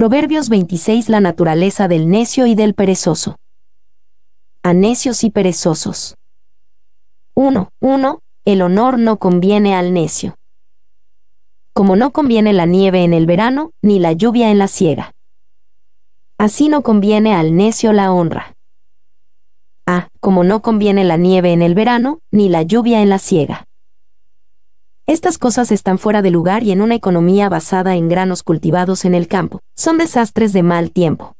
Proverbios 26 La naturaleza del necio y del perezoso. A necios y perezosos. 1. 1. El honor no conviene al necio. Como no conviene la nieve en el verano, ni la lluvia en la siega. Así no conviene al necio la honra. A. Como no conviene la nieve en el verano, ni la lluvia en la siega. Estas cosas están fuera de lugar y en una economía basada en granos cultivados en el campo, son desastres de mal tiempo.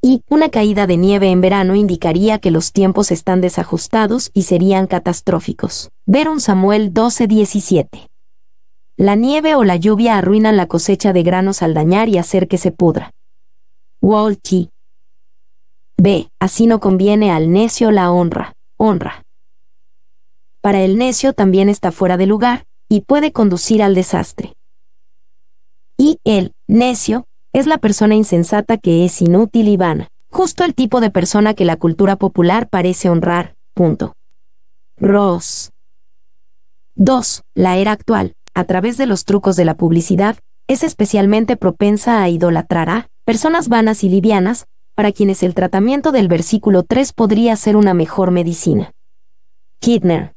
Y, una caída de nieve en verano indicaría que los tiempos están desajustados y serían catastróficos. Verón Samuel 12:17. La nieve o la lluvia arruinan la cosecha de granos al dañar y hacer que se pudra. Wall B. Así no conviene al necio la honra. Honra para el necio también está fuera de lugar, y puede conducir al desastre. Y el necio es la persona insensata que es inútil y vana, justo el tipo de persona que la cultura popular parece honrar. Punto. Ross. 2. La era actual, a través de los trucos de la publicidad, es especialmente propensa a idolatrar a personas vanas y livianas, para quienes el tratamiento del versículo 3 podría ser una mejor medicina. Kidner.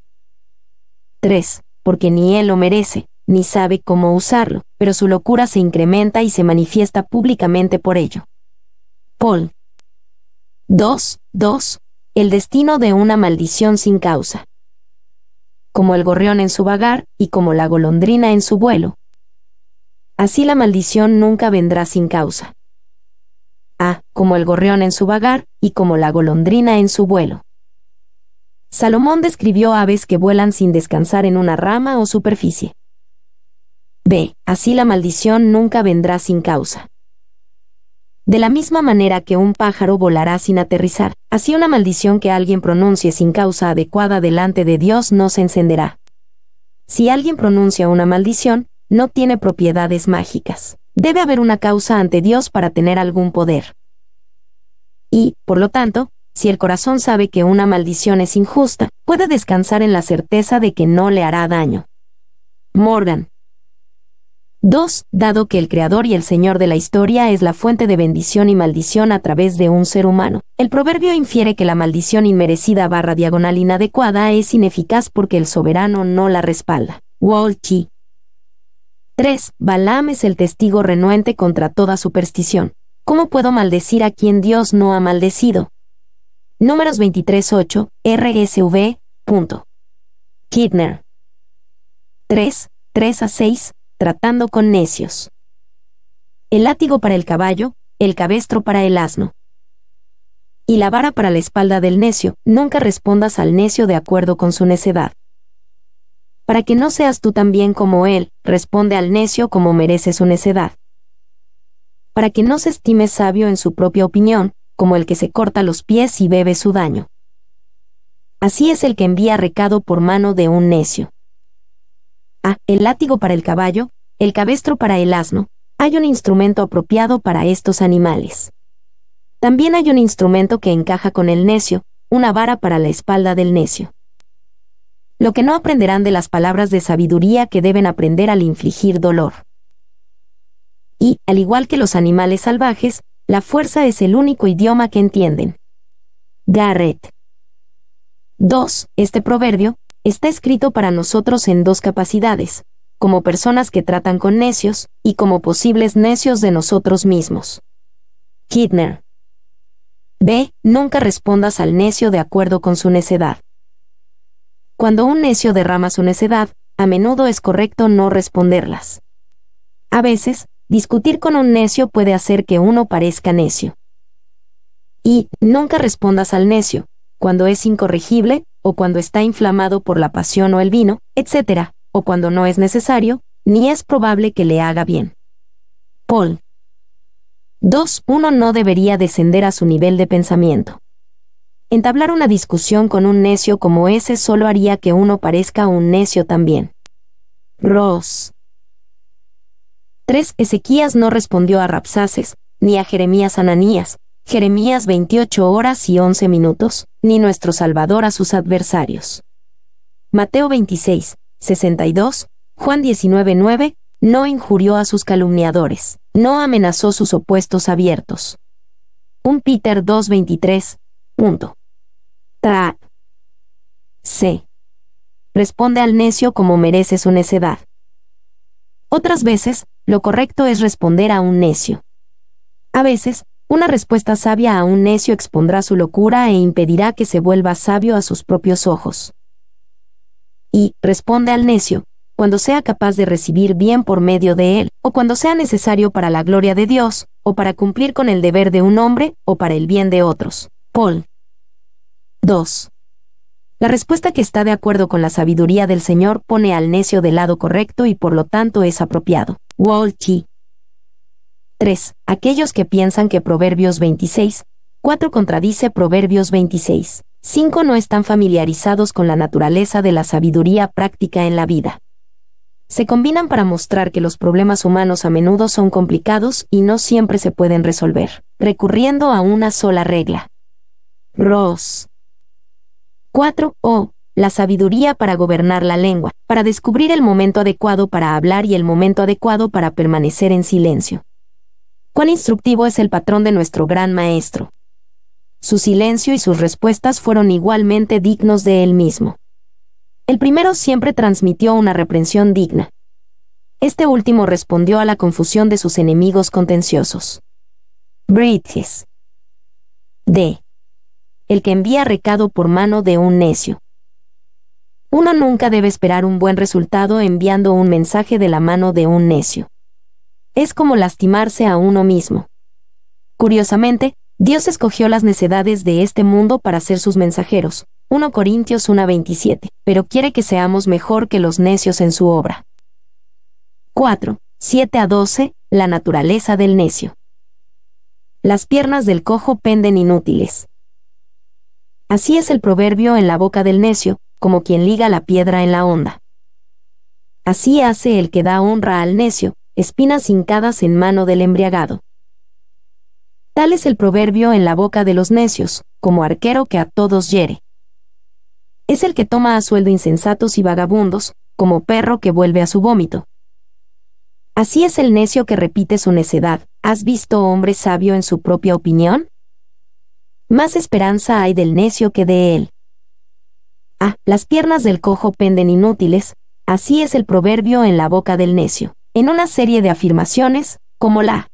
3. Porque ni él lo merece, ni sabe cómo usarlo, pero su locura se incrementa y se manifiesta públicamente por ello. Paul. 2. 2. El destino de una maldición sin causa. Como el gorrión en su vagar, y como la golondrina en su vuelo. Así la maldición nunca vendrá sin causa. Ah, como el gorrión en su vagar, y como la golondrina en su vuelo. Salomón describió aves que vuelan sin descansar en una rama o superficie. B. Así la maldición nunca vendrá sin causa. De la misma manera que un pájaro volará sin aterrizar, así una maldición que alguien pronuncie sin causa adecuada delante de Dios no se encenderá. Si alguien pronuncia una maldición, no tiene propiedades mágicas. Debe haber una causa ante Dios para tener algún poder. Y, por lo tanto, si el corazón sabe que una maldición es injusta, puede descansar en la certeza de que no le hará daño. Morgan. 2. Dado que el Creador y el Señor de la historia es la fuente de bendición y maldición a través de un ser humano, el proverbio infiere que la maldición inmerecida barra diagonal inadecuada es ineficaz porque el soberano no la respalda. Walchi. 3. Balaam es el testigo renuente contra toda superstición. ¿Cómo puedo maldecir a quien Dios no ha maldecido? números 238, RSV, punto. Kidner. 3, 3 a 6, tratando con necios. El látigo para el caballo, el cabestro para el asno. Y la vara para la espalda del necio, nunca respondas al necio de acuerdo con su necedad. Para que no seas tú tan bien como él, responde al necio como merece su necedad. Para que no se estime sabio en su propia opinión, como el que se corta los pies y bebe su daño. Así es el que envía recado por mano de un necio. A. Ah, el látigo para el caballo, el cabestro para el asno, hay un instrumento apropiado para estos animales. También hay un instrumento que encaja con el necio, una vara para la espalda del necio. Lo que no aprenderán de las palabras de sabiduría que deben aprender al infligir dolor. Y, al igual que los animales salvajes, la fuerza es el único idioma que entienden. Garrett. 2. Este proverbio está escrito para nosotros en dos capacidades, como personas que tratan con necios y como posibles necios de nosotros mismos. Kidner. B. Nunca respondas al necio de acuerdo con su necedad. Cuando un necio derrama su necedad, a menudo es correcto no responderlas. A veces, Discutir con un necio puede hacer que uno parezca necio. Y, nunca respondas al necio, cuando es incorregible, o cuando está inflamado por la pasión o el vino, etc., o cuando no es necesario, ni es probable que le haga bien. Paul. 2. Uno no debería descender a su nivel de pensamiento. Entablar una discusión con un necio como ese solo haría que uno parezca un necio también. Ross. 3. Ezequías no respondió a Rapsaces, ni a Jeremías Ananías, Jeremías 28 horas y 11 minutos, ni nuestro Salvador a sus adversarios. Mateo 26, 62, Juan 19, 9, no injurió a sus calumniadores, no amenazó sus opuestos abiertos. 1 Peter 2, 23, punto. C. Responde al necio como merece su necedad. Otras veces, lo correcto es responder a un necio. A veces, una respuesta sabia a un necio expondrá su locura e impedirá que se vuelva sabio a sus propios ojos. Y, responde al necio, cuando sea capaz de recibir bien por medio de él, o cuando sea necesario para la gloria de Dios, o para cumplir con el deber de un hombre, o para el bien de otros. Paul. 2. La respuesta que está de acuerdo con la sabiduría del Señor pone al necio del lado correcto y por lo tanto es apropiado. Wall 3. Aquellos que piensan que Proverbios 26, 4 contradice Proverbios 26, 5 no están familiarizados con la naturaleza de la sabiduría práctica en la vida. Se combinan para mostrar que los problemas humanos a menudo son complicados y no siempre se pueden resolver, recurriendo a una sola regla. Ross. 4. O. La sabiduría para gobernar la lengua, para descubrir el momento adecuado para hablar y el momento adecuado para permanecer en silencio. Cuán instructivo es el patrón de nuestro gran maestro. Su silencio y sus respuestas fueron igualmente dignos de él mismo. El primero siempre transmitió una reprensión digna. Este último respondió a la confusión de sus enemigos contenciosos. Bridges. D el que envía recado por mano de un necio. Uno nunca debe esperar un buen resultado enviando un mensaje de la mano de un necio. Es como lastimarse a uno mismo. Curiosamente, Dios escogió las necedades de este mundo para ser sus mensajeros, 1 Corintios 1:27, pero quiere que seamos mejor que los necios en su obra. 4. 7 a 12. La naturaleza del necio. Las piernas del cojo penden inútiles. Así es el proverbio en la boca del necio, como quien liga la piedra en la onda. Así hace el que da honra al necio, espinas hincadas en mano del embriagado. Tal es el proverbio en la boca de los necios, como arquero que a todos hiere. Es el que toma a sueldo insensatos y vagabundos, como perro que vuelve a su vómito. Así es el necio que repite su necedad. ¿Has visto hombre sabio en su propia opinión? más esperanza hay del necio que de él. Ah, las piernas del cojo penden inútiles, así es el proverbio en la boca del necio, en una serie de afirmaciones, como la.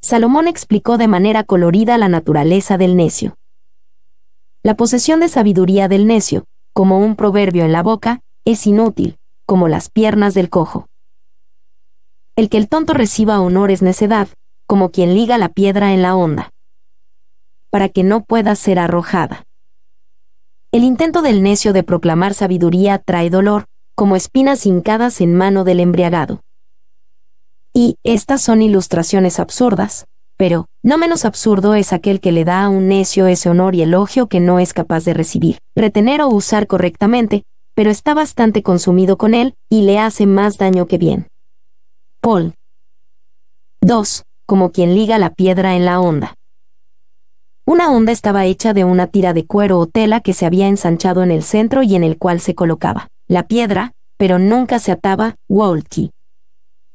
Salomón explicó de manera colorida la naturaleza del necio. La posesión de sabiduría del necio, como un proverbio en la boca, es inútil, como las piernas del cojo. El que el tonto reciba honor es necedad, como quien liga la piedra en la onda para que no pueda ser arrojada. El intento del necio de proclamar sabiduría trae dolor, como espinas hincadas en mano del embriagado. Y estas son ilustraciones absurdas, pero no menos absurdo es aquel que le da a un necio ese honor y elogio que no es capaz de recibir, retener o usar correctamente, pero está bastante consumido con él y le hace más daño que bien. Paul. 2. Como quien liga la piedra en la onda. Una onda estaba hecha de una tira de cuero o tela que se había ensanchado en el centro y en el cual se colocaba la piedra, pero nunca se ataba, Walty.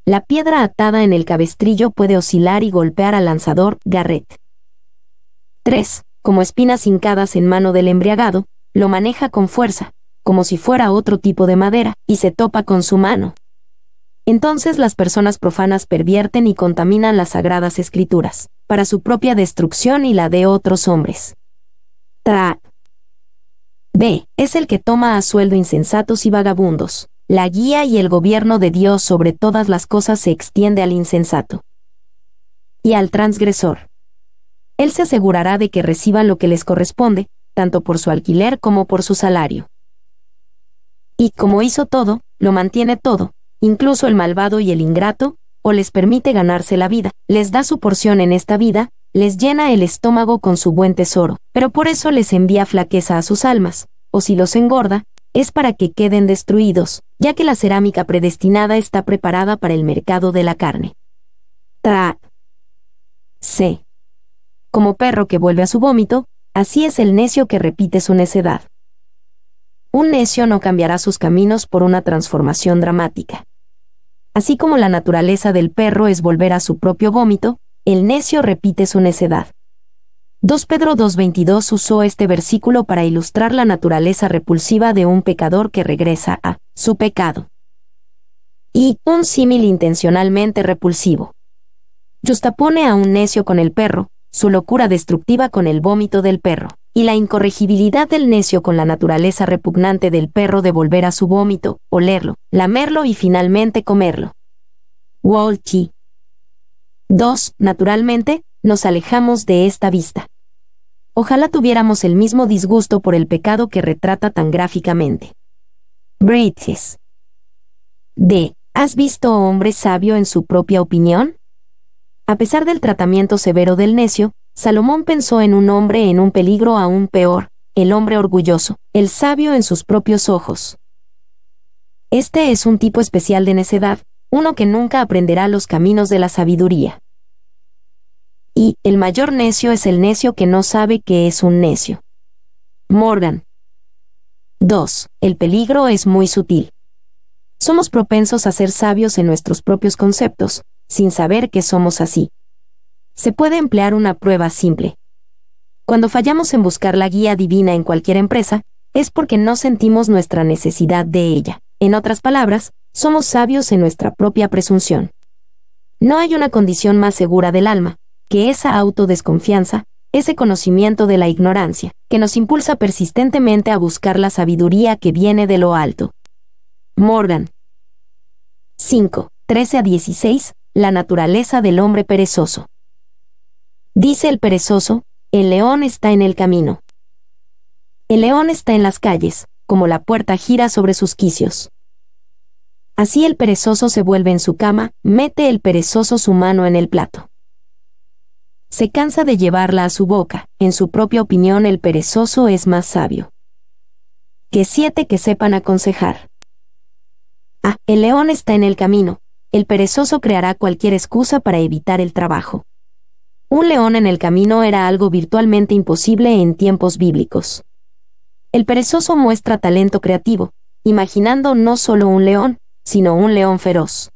La piedra atada en el cabestrillo puede oscilar y golpear al lanzador, Garrett. 3. Como espinas hincadas en mano del embriagado, lo maneja con fuerza, como si fuera otro tipo de madera, y se topa con su mano. Entonces las personas profanas pervierten y contaminan las sagradas escrituras para su propia destrucción y la de otros hombres. Tra. B. Es el que toma a sueldo insensatos y vagabundos. La guía y el gobierno de Dios sobre todas las cosas se extiende al insensato y al transgresor. Él se asegurará de que reciban lo que les corresponde, tanto por su alquiler como por su salario. Y como hizo todo, lo mantiene todo, incluso el malvado y el ingrato, o les permite ganarse la vida, les da su porción en esta vida, les llena el estómago con su buen tesoro, pero por eso les envía flaqueza a sus almas, o si los engorda, es para que queden destruidos, ya que la cerámica predestinada está preparada para el mercado de la carne. Tra. C. Como perro que vuelve a su vómito, así es el necio que repite su necedad. Un necio no cambiará sus caminos por una transformación dramática. Así como la naturaleza del perro es volver a su propio vómito, el necio repite su necedad. 2 Pedro 2.22 usó este versículo para ilustrar la naturaleza repulsiva de un pecador que regresa a su pecado. Y un símil intencionalmente repulsivo. Justapone a un necio con el perro, su locura destructiva con el vómito del perro y la incorregibilidad del necio con la naturaleza repugnante del perro de volver a su vómito, olerlo, lamerlo y finalmente comerlo. Wolchi. 2. Naturalmente, nos alejamos de esta vista. Ojalá tuviéramos el mismo disgusto por el pecado que retrata tan gráficamente. Bridges. D. ¿Has visto hombre sabio en su propia opinión? A pesar del tratamiento severo del necio, Salomón pensó en un hombre en un peligro aún peor, el hombre orgulloso, el sabio en sus propios ojos. Este es un tipo especial de necedad, uno que nunca aprenderá los caminos de la sabiduría. Y, el mayor necio es el necio que no sabe que es un necio. Morgan. 2. El peligro es muy sutil. Somos propensos a ser sabios en nuestros propios conceptos, sin saber que somos así se puede emplear una prueba simple. Cuando fallamos en buscar la guía divina en cualquier empresa, es porque no sentimos nuestra necesidad de ella. En otras palabras, somos sabios en nuestra propia presunción. No hay una condición más segura del alma, que esa autodesconfianza, ese conocimiento de la ignorancia, que nos impulsa persistentemente a buscar la sabiduría que viene de lo alto. Morgan. 5. 13 a 16. La naturaleza del hombre perezoso. Dice el perezoso, el león está en el camino. El león está en las calles, como la puerta gira sobre sus quicios. Así el perezoso se vuelve en su cama, mete el perezoso su mano en el plato. Se cansa de llevarla a su boca, en su propia opinión el perezoso es más sabio. Que siete que sepan aconsejar. Ah, el león está en el camino, el perezoso creará cualquier excusa para evitar el trabajo. Un león en el camino era algo virtualmente imposible en tiempos bíblicos. El perezoso muestra talento creativo, imaginando no solo un león, sino un león feroz.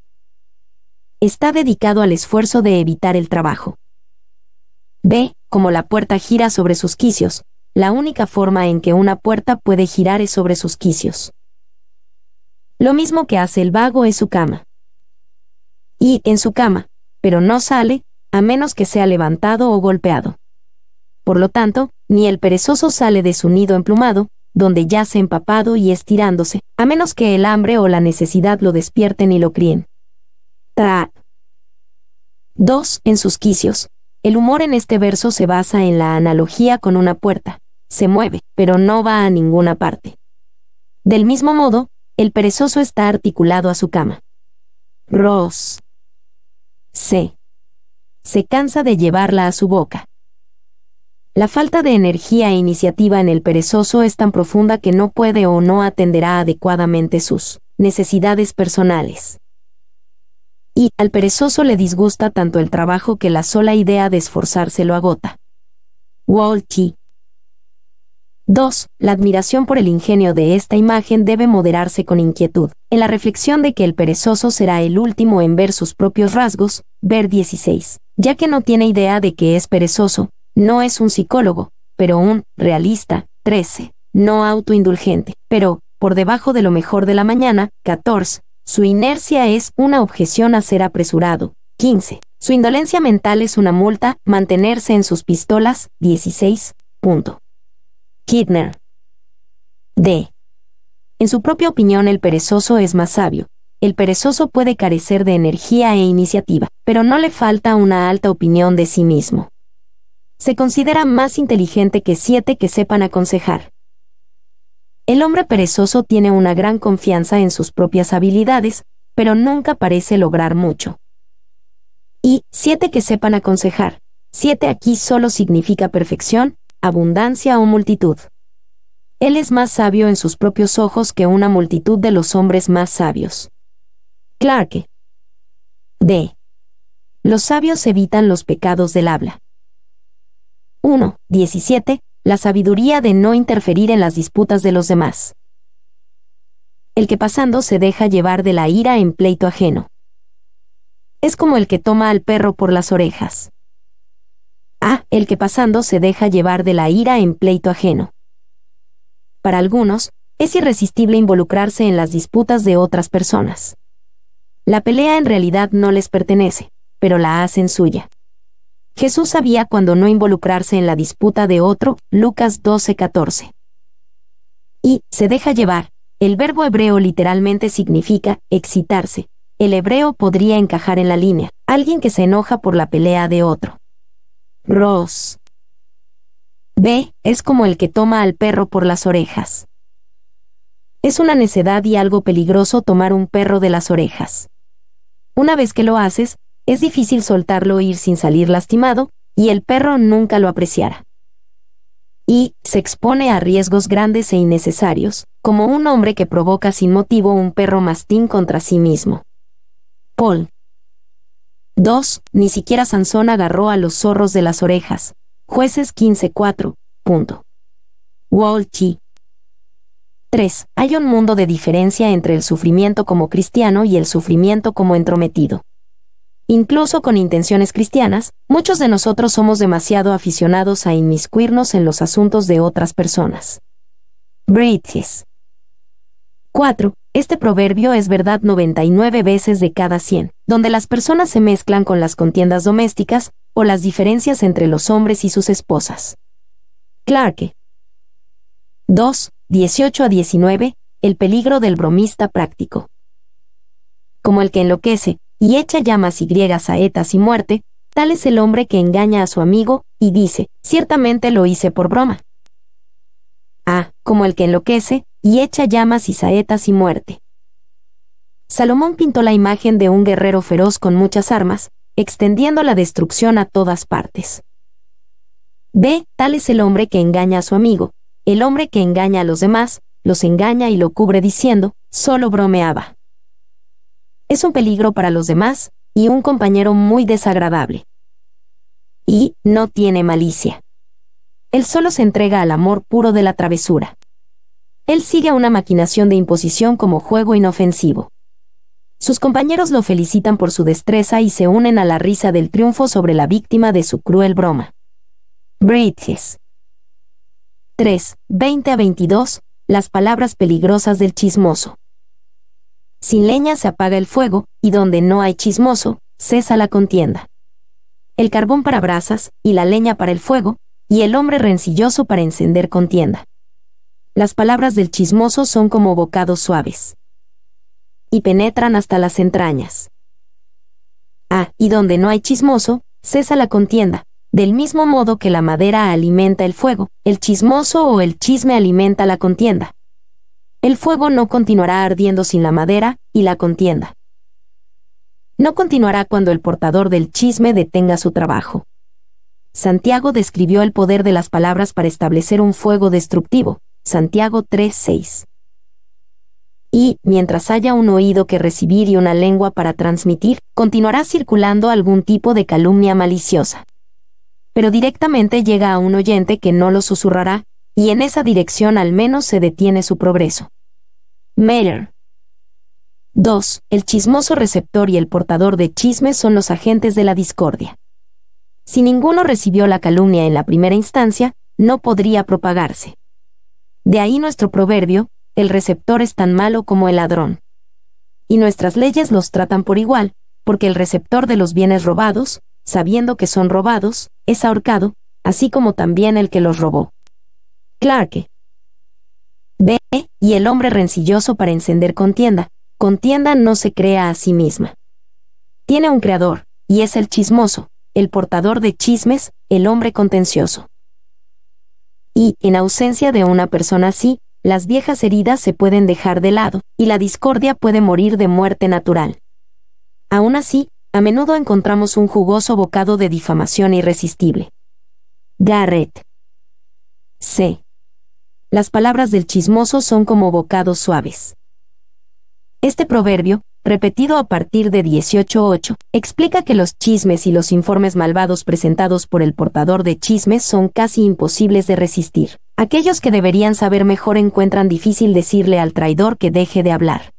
Está dedicado al esfuerzo de evitar el trabajo. Ve como la puerta gira sobre sus quicios, la única forma en que una puerta puede girar es sobre sus quicios. Lo mismo que hace el vago es su cama. Y en su cama, pero no sale, a menos que sea levantado o golpeado. Por lo tanto, ni el perezoso sale de su nido emplumado, donde yace empapado y estirándose, a menos que el hambre o la necesidad lo despierten y lo críen. 2. En sus quicios. El humor en este verso se basa en la analogía con una puerta. Se mueve, pero no va a ninguna parte. Del mismo modo, el perezoso está articulado a su cama. Ross C se cansa de llevarla a su boca. La falta de energía e iniciativa en el perezoso es tan profunda que no puede o no atenderá adecuadamente sus necesidades personales. Y al perezoso le disgusta tanto el trabajo que la sola idea de esforzarse lo agota. 2. La admiración por el ingenio de esta imagen debe moderarse con inquietud, en la reflexión de que el perezoso será el último en ver sus propios rasgos, ver 16 ya que no tiene idea de que es perezoso, no es un psicólogo, pero un realista, 13, no autoindulgente, pero, por debajo de lo mejor de la mañana, 14, su inercia es una objeción a ser apresurado, 15, su indolencia mental es una multa, mantenerse en sus pistolas, 16, punto. Kidner. D. En su propia opinión el perezoso es más sabio, el perezoso puede carecer de energía e iniciativa, pero no le falta una alta opinión de sí mismo. Se considera más inteligente que siete que sepan aconsejar. El hombre perezoso tiene una gran confianza en sus propias habilidades, pero nunca parece lograr mucho. Y siete que sepan aconsejar. Siete aquí solo significa perfección, abundancia o multitud. Él es más sabio en sus propios ojos que una multitud de los hombres más sabios. Clarke. D. Los sabios evitan los pecados del habla. 1. 17. La sabiduría de no interferir en las disputas de los demás. El que pasando se deja llevar de la ira en pleito ajeno. Es como el que toma al perro por las orejas. A. El que pasando se deja llevar de la ira en pleito ajeno. Para algunos, es irresistible involucrarse en las disputas de otras personas. La pelea en realidad no les pertenece, pero la hacen suya. Jesús sabía cuando no involucrarse en la disputa de otro, Lucas 12:14. Y, se deja llevar, el verbo hebreo literalmente significa excitarse. El hebreo podría encajar en la línea, alguien que se enoja por la pelea de otro. Ross. B. Es como el que toma al perro por las orejas. Es una necedad y algo peligroso tomar un perro de las orejas. Una vez que lo haces, es difícil soltarlo o e ir sin salir lastimado, y el perro nunca lo apreciará. Y se expone a riesgos grandes e innecesarios, como un hombre que provoca sin motivo un perro mastín contra sí mismo. Paul. 2. Ni siquiera Sansón agarró a los zorros de las orejas. Jueces 15.4. Punto. Walchi. 3. Hay un mundo de diferencia entre el sufrimiento como cristiano y el sufrimiento como entrometido. Incluso con intenciones cristianas, muchos de nosotros somos demasiado aficionados a inmiscuirnos en los asuntos de otras personas. 4. Este proverbio es verdad 99 veces de cada 100, donde las personas se mezclan con las contiendas domésticas o las diferencias entre los hombres y sus esposas. Clarke. 2. 18 a 19, el peligro del bromista práctico. Como el que enloquece y echa llamas y griegas saetas y muerte, tal es el hombre que engaña a su amigo y dice, ciertamente lo hice por broma. Ah, como el que enloquece y echa llamas y saetas y muerte. Salomón pintó la imagen de un guerrero feroz con muchas armas, extendiendo la destrucción a todas partes. B. Tal es el hombre que engaña a su amigo, el hombre que engaña a los demás, los engaña y lo cubre diciendo, solo bromeaba. Es un peligro para los demás, y un compañero muy desagradable. Y no tiene malicia. Él solo se entrega al amor puro de la travesura. Él sigue a una maquinación de imposición como juego inofensivo. Sus compañeros lo felicitan por su destreza y se unen a la risa del triunfo sobre la víctima de su cruel broma. Bridges. 3, 20 a 22, las palabras peligrosas del chismoso. Sin leña se apaga el fuego, y donde no hay chismoso, cesa la contienda. El carbón para brasas, y la leña para el fuego, y el hombre rencilloso para encender contienda. Las palabras del chismoso son como bocados suaves. Y penetran hasta las entrañas. Ah, y donde no hay chismoso, cesa la contienda, del mismo modo que la madera alimenta el fuego, el chismoso o el chisme alimenta la contienda. El fuego no continuará ardiendo sin la madera, y la contienda. No continuará cuando el portador del chisme detenga su trabajo. Santiago describió el poder de las palabras para establecer un fuego destructivo, Santiago 3:6. Y, mientras haya un oído que recibir y una lengua para transmitir, continuará circulando algún tipo de calumnia maliciosa pero directamente llega a un oyente que no lo susurrará, y en esa dirección al menos se detiene su progreso. 2. El chismoso receptor y el portador de chismes son los agentes de la discordia. Si ninguno recibió la calumnia en la primera instancia, no podría propagarse. De ahí nuestro proverbio, el receptor es tan malo como el ladrón. Y nuestras leyes los tratan por igual, porque el receptor de los bienes robados, sabiendo que son robados, es ahorcado, así como también el que los robó. Clarke. B. Y el hombre rencilloso para encender contienda. Contienda no se crea a sí misma. Tiene un creador, y es el chismoso, el portador de chismes, el hombre contencioso. Y, en ausencia de una persona así, las viejas heridas se pueden dejar de lado, y la discordia puede morir de muerte natural. Aún así, a menudo encontramos un jugoso bocado de difamación irresistible. Garrett. C. Las palabras del chismoso son como bocados suaves. Este proverbio, repetido a partir de 18.8, explica que los chismes y los informes malvados presentados por el portador de chismes son casi imposibles de resistir. Aquellos que deberían saber mejor encuentran difícil decirle al traidor que deje de hablar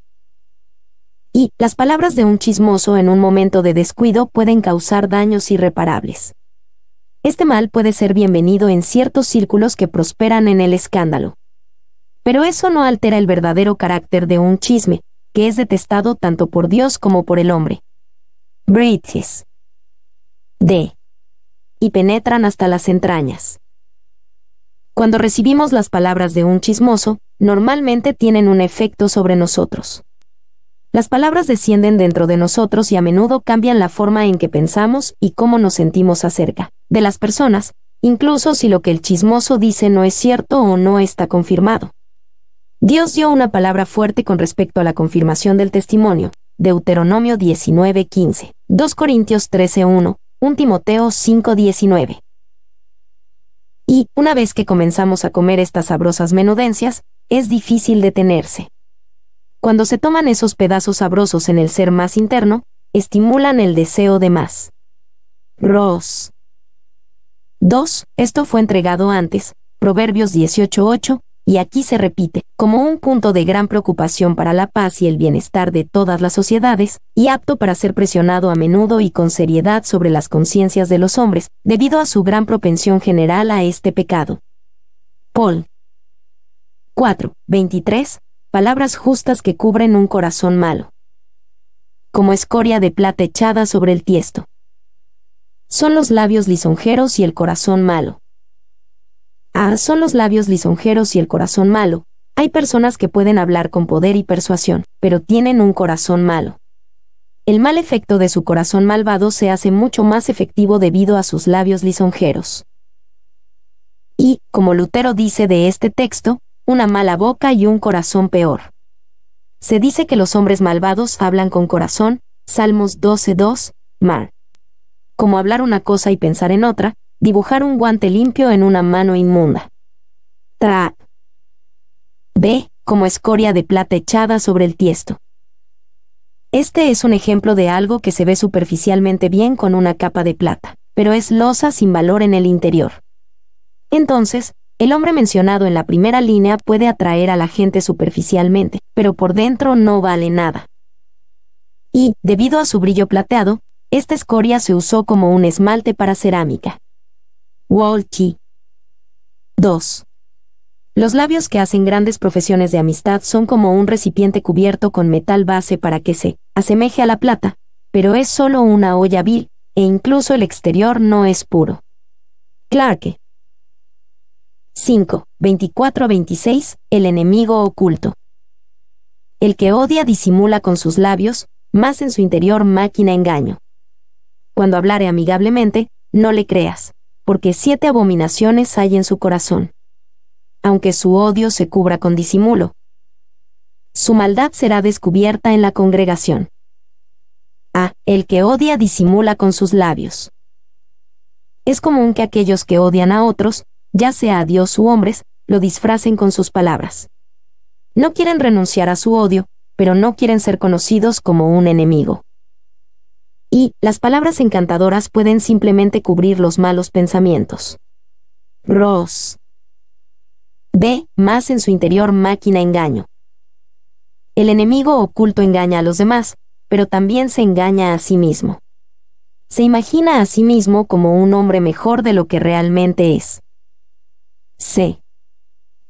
y las palabras de un chismoso en un momento de descuido pueden causar daños irreparables. Este mal puede ser bienvenido en ciertos círculos que prosperan en el escándalo. Pero eso no altera el verdadero carácter de un chisme, que es detestado tanto por Dios como por el hombre. Brites, D. Y penetran hasta las entrañas. Cuando recibimos las palabras de un chismoso, normalmente tienen un efecto sobre nosotros. Las palabras descienden dentro de nosotros y a menudo cambian la forma en que pensamos y cómo nos sentimos acerca de las personas, incluso si lo que el chismoso dice no es cierto o no está confirmado. Dios dio una palabra fuerte con respecto a la confirmación del testimonio, Deuteronomio 19:15, 2 Corintios 13:1, 1 Timoteo 5:19. Y, una vez que comenzamos a comer estas sabrosas menudencias, es difícil detenerse. Cuando se toman esos pedazos sabrosos en el ser más interno, estimulan el deseo de más. Ros. 2. Esto fue entregado antes, Proverbios 18.8, y aquí se repite, como un punto de gran preocupación para la paz y el bienestar de todas las sociedades, y apto para ser presionado a menudo y con seriedad sobre las conciencias de los hombres, debido a su gran propensión general a este pecado. Paul 4, 23, palabras justas que cubren un corazón malo. Como escoria de plata echada sobre el tiesto. Son los labios lisonjeros y el corazón malo. Ah, son los labios lisonjeros y el corazón malo. Hay personas que pueden hablar con poder y persuasión, pero tienen un corazón malo. El mal efecto de su corazón malvado se hace mucho más efectivo debido a sus labios lisonjeros. Y, como Lutero dice de este texto, una mala boca y un corazón peor. Se dice que los hombres malvados hablan con corazón, Salmos 12.2, mal. Como hablar una cosa y pensar en otra, dibujar un guante limpio en una mano inmunda. Tra. B. Como escoria de plata echada sobre el tiesto. Este es un ejemplo de algo que se ve superficialmente bien con una capa de plata, pero es losa sin valor en el interior. Entonces, el hombre mencionado en la primera línea puede atraer a la gente superficialmente, pero por dentro no vale nada. Y, debido a su brillo plateado, esta escoria se usó como un esmalte para cerámica. Wall 2. Los labios que hacen grandes profesiones de amistad son como un recipiente cubierto con metal base para que se asemeje a la plata, pero es solo una olla vil, e incluso el exterior no es puro. Clarke. 5, 24 26, el enemigo oculto. El que odia disimula con sus labios, más en su interior máquina engaño. Cuando hablare amigablemente, no le creas, porque siete abominaciones hay en su corazón. Aunque su odio se cubra con disimulo, su maldad será descubierta en la congregación. A. Ah, el que odia disimula con sus labios. Es común que aquellos que odian a otros, ya sea a Dios u hombres, lo disfracen con sus palabras. No quieren renunciar a su odio, pero no quieren ser conocidos como un enemigo. Y, las palabras encantadoras pueden simplemente cubrir los malos pensamientos. Ross. ve Más en su interior máquina engaño. El enemigo oculto engaña a los demás, pero también se engaña a sí mismo. Se imagina a sí mismo como un hombre mejor de lo que realmente es. C.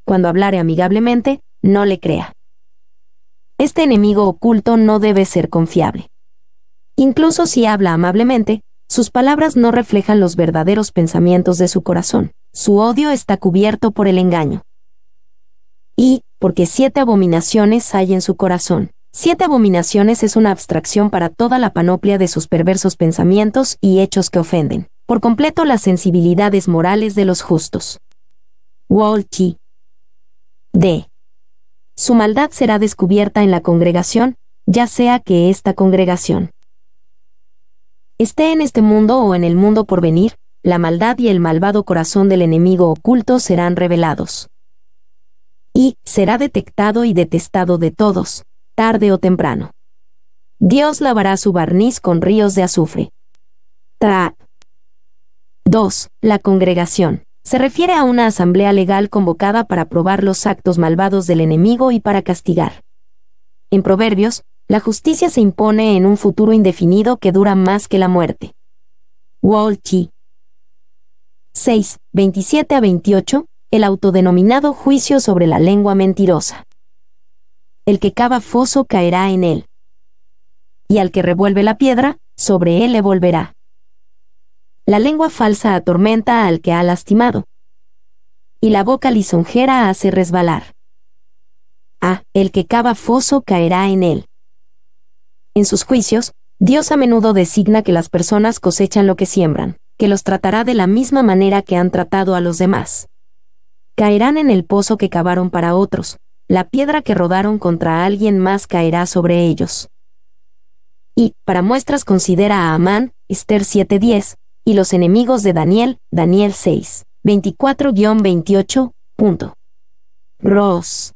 Cuando hablare amigablemente, no le crea. Este enemigo oculto no debe ser confiable. Incluso si habla amablemente, sus palabras no reflejan los verdaderos pensamientos de su corazón. Su odio está cubierto por el engaño. Y, porque siete abominaciones hay en su corazón. Siete abominaciones es una abstracción para toda la panoplia de sus perversos pensamientos y hechos que ofenden, por completo las sensibilidades morales de los justos. Wolchi D. Su maldad será descubierta en la congregación, ya sea que esta congregación esté en este mundo o en el mundo por venir, la maldad y el malvado corazón del enemigo oculto serán revelados. Y será detectado y detestado de todos, tarde o temprano. Dios lavará su barniz con ríos de azufre. Tra. 2. La congregación. Se refiere a una asamblea legal convocada para probar los actos malvados del enemigo y para castigar. En Proverbios, la justicia se impone en un futuro indefinido que dura más que la muerte. Wall 6, 27 a 28, el autodenominado juicio sobre la lengua mentirosa. El que cava foso caerá en él. Y al que revuelve la piedra, sobre él le volverá. La lengua falsa atormenta al que ha lastimado. Y la boca lisonjera hace resbalar. Ah, el que cava foso caerá en él. En sus juicios, Dios a menudo designa que las personas cosechan lo que siembran, que los tratará de la misma manera que han tratado a los demás. Caerán en el pozo que cavaron para otros, la piedra que rodaron contra alguien más caerá sobre ellos. Y, para muestras considera a Amán, Esther 7:10, y los enemigos de Daniel, Daniel 6, 24-28, punto. Ross.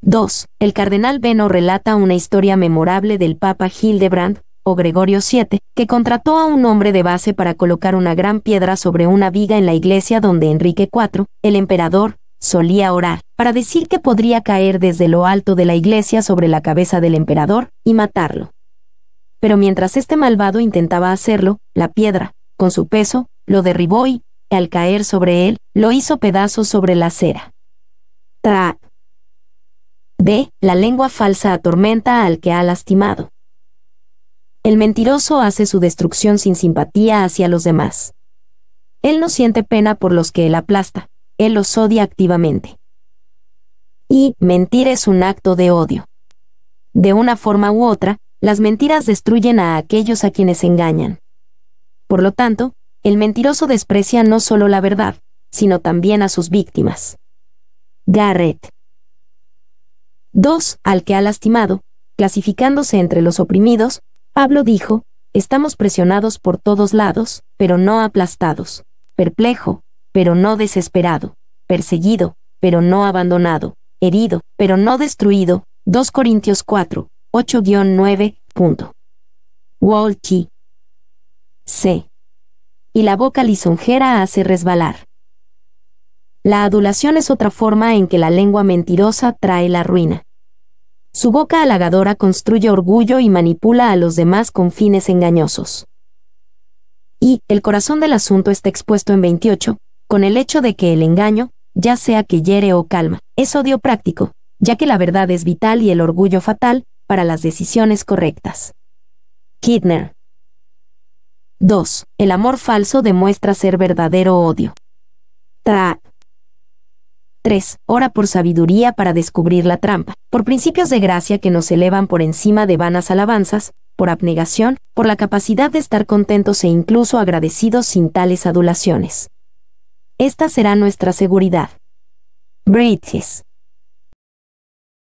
2. El cardenal Beno relata una historia memorable del Papa Hildebrand, o Gregorio VII, que contrató a un hombre de base para colocar una gran piedra sobre una viga en la iglesia donde Enrique IV, el emperador, solía orar, para decir que podría caer desde lo alto de la iglesia sobre la cabeza del emperador y matarlo pero mientras este malvado intentaba hacerlo, la piedra, con su peso, lo derribó y, al caer sobre él, lo hizo pedazos sobre la acera. Tra. B. La lengua falsa atormenta al que ha lastimado. El mentiroso hace su destrucción sin simpatía hacia los demás. Él no siente pena por los que él aplasta, él los odia activamente. Y mentir es un acto de odio. De una forma u otra, las mentiras destruyen a aquellos a quienes engañan. Por lo tanto, el mentiroso desprecia no solo la verdad, sino también a sus víctimas. Garrett. 2. Al que ha lastimado, clasificándose entre los oprimidos, Pablo dijo, estamos presionados por todos lados, pero no aplastados, perplejo, pero no desesperado, perseguido, pero no abandonado, herido, pero no destruido. 2 Corintios 4, 8-9. Wall C. Y la boca lisonjera hace resbalar. La adulación es otra forma en que la lengua mentirosa trae la ruina. Su boca halagadora construye orgullo y manipula a los demás con fines engañosos. Y el corazón del asunto está expuesto en 28, con el hecho de que el engaño, ya sea que hiere o calma, es odio práctico, ya que la verdad es vital y el orgullo fatal, para las decisiones correctas. Kidner. 2. El amor falso demuestra ser verdadero odio. Tra. 3. Ora por sabiduría para descubrir la trampa, por principios de gracia que nos elevan por encima de vanas alabanzas, por abnegación, por la capacidad de estar contentos e incluso agradecidos sin tales adulaciones. Esta será nuestra seguridad. Bridges.